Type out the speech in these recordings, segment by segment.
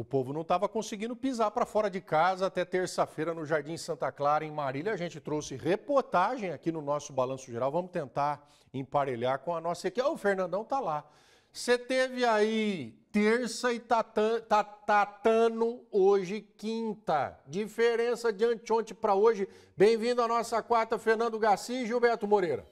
O povo não estava conseguindo pisar para fora de casa até terça-feira no Jardim Santa Clara, em Marília. A gente trouxe reportagem aqui no nosso Balanço Geral. Vamos tentar emparelhar com a nossa equipe. Oh, o Fernandão tá lá. Você teve aí terça e tatano, tá tá, tá tatano hoje, quinta. Diferença de anteontem para hoje. Bem-vindo à nossa quarta, Fernando Garcia e Gilberto Moreira.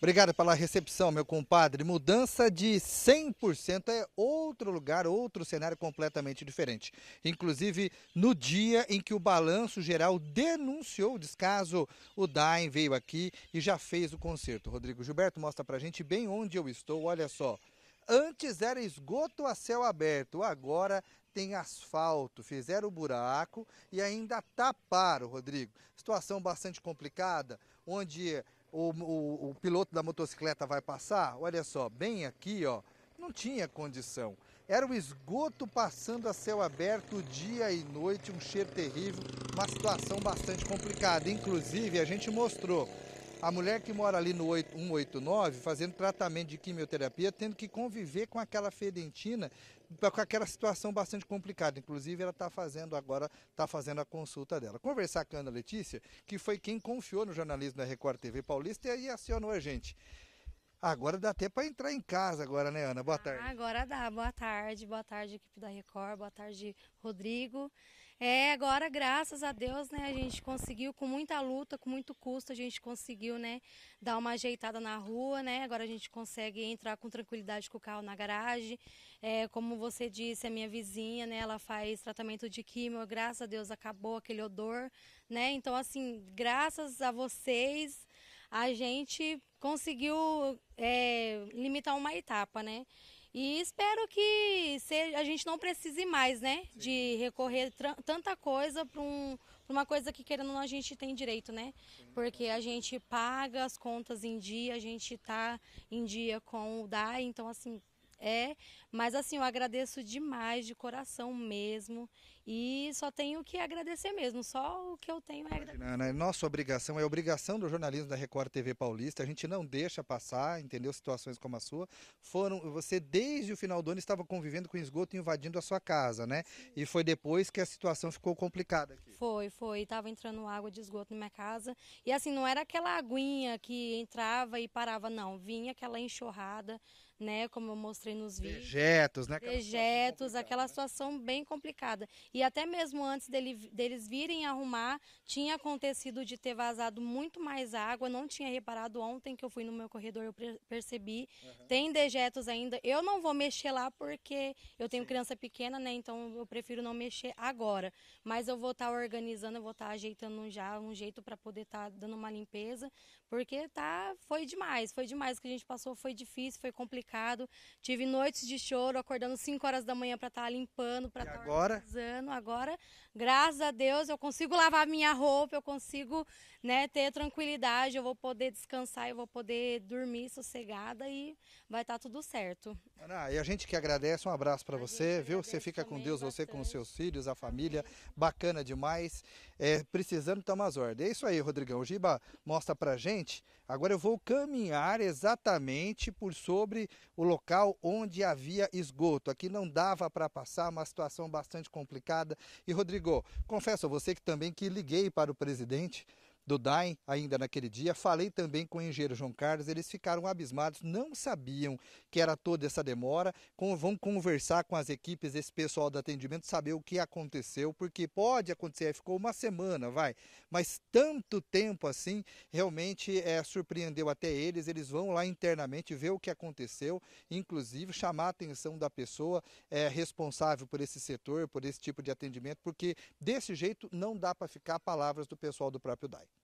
Obrigado pela recepção, meu compadre. Mudança de 100% é outro lugar, outro cenário completamente diferente. Inclusive, no dia em que o Balanço Geral denunciou o descaso, o Daim veio aqui e já fez o concerto. Rodrigo Gilberto mostra pra gente bem onde eu estou, olha só. Antes era esgoto a céu aberto, agora tem asfalto, fizeram o buraco e ainda taparam, Rodrigo. Situação bastante complicada, onde o, o, o piloto da motocicleta vai passar, olha só, bem aqui, ó, não tinha condição. Era o esgoto passando a céu aberto dia e noite, um cheiro terrível, uma situação bastante complicada. Inclusive, a gente mostrou a mulher que mora ali no 8, 189, fazendo tratamento de quimioterapia, tendo que conviver com aquela fedentina, com aquela situação bastante complicada. Inclusive, ela está fazendo agora, está fazendo a consulta dela. Conversar com a Ana Letícia, que foi quem confiou no jornalismo da Record TV Paulista e aí acionou a gente. Agora dá até para entrar em casa agora, né, Ana? Boa ah, tarde. agora dá. Boa tarde, boa tarde, equipe da Record, boa tarde, Rodrigo. É, agora, graças a Deus, né, a gente conseguiu, com muita luta, com muito custo, a gente conseguiu, né, dar uma ajeitada na rua, né? Agora a gente consegue entrar com tranquilidade com o carro na garagem. É, como você disse, a minha vizinha, né, ela faz tratamento de químio, graças a Deus acabou aquele odor, né? Então, assim, graças a vocês a gente conseguiu é, limitar uma etapa, né? E espero que a gente não precise mais, né? Sim. De recorrer tanta coisa para um, uma coisa que querendo a gente tem direito, né? Porque a gente paga as contas em dia, a gente está em dia com o DAI, então assim, é, mas assim, eu agradeço demais, de coração mesmo. E só tenho que agradecer mesmo, só o que eu tenho é Imagina, né? Nossa obrigação, é obrigação do jornalismo da Record TV Paulista, a gente não deixa passar, entendeu? Situações como a sua. Foram, você desde o final do ano estava convivendo com esgoto invadindo a sua casa, né? Sim. E foi depois que a situação ficou complicada aqui. Foi, foi. Estava entrando água de esgoto na minha casa. E assim, não era aquela aguinha que entrava e parava, não. Vinha aquela enxurrada né? Como eu mostrei nos vídeos. Dejetos, né? Aquela Dejetos, aquela né? situação né? bem complicada. E até mesmo antes dele, deles virem arrumar, tinha acontecido de ter vazado muito mais água. Não tinha reparado ontem que eu fui no meu corredor, eu percebi. Uhum. Tem dejetos ainda. Eu não vou mexer lá porque eu tenho Sim. criança pequena, né? Então eu prefiro não mexer agora. Mas eu vou estar tá organizando, eu vou estar tá ajeitando já um jeito para poder estar tá dando uma limpeza, porque tá foi demais, foi demais o que a gente passou, foi difícil, foi complicado mercado. Tive noites de choro, acordando 5 horas da manhã para estar tá limpando, para estar tá agora? organizando. Agora, graças a Deus, eu consigo lavar minha roupa, eu consigo né, ter tranquilidade, eu vou poder descansar, eu vou poder dormir sossegada e vai estar tá tudo certo. Ana, e a gente que agradece, um abraço para você, viu? Você fica com Deus, bastante. você com os seus filhos, a família, Amém. bacana demais. É, precisando tomar as ordens. É isso aí, Rodrigão. O Giba mostra pra gente. Agora eu vou caminhar exatamente por sobre o local onde havia esgoto. Aqui não dava para passar, uma situação bastante complicada. E Rodrigo, confesso a você que também que liguei para o presidente do DAIM, ainda naquele dia, falei também com o engenheiro João Carlos, eles ficaram abismados, não sabiam que era toda essa demora, vão conversar com as equipes, esse pessoal do atendimento, saber o que aconteceu, porque pode acontecer, ficou uma semana, vai, mas tanto tempo assim, realmente é, surpreendeu até eles, eles vão lá internamente ver o que aconteceu, inclusive chamar a atenção da pessoa é, responsável por esse setor, por esse tipo de atendimento, porque desse jeito não dá para ficar palavras do pessoal do próprio DAI.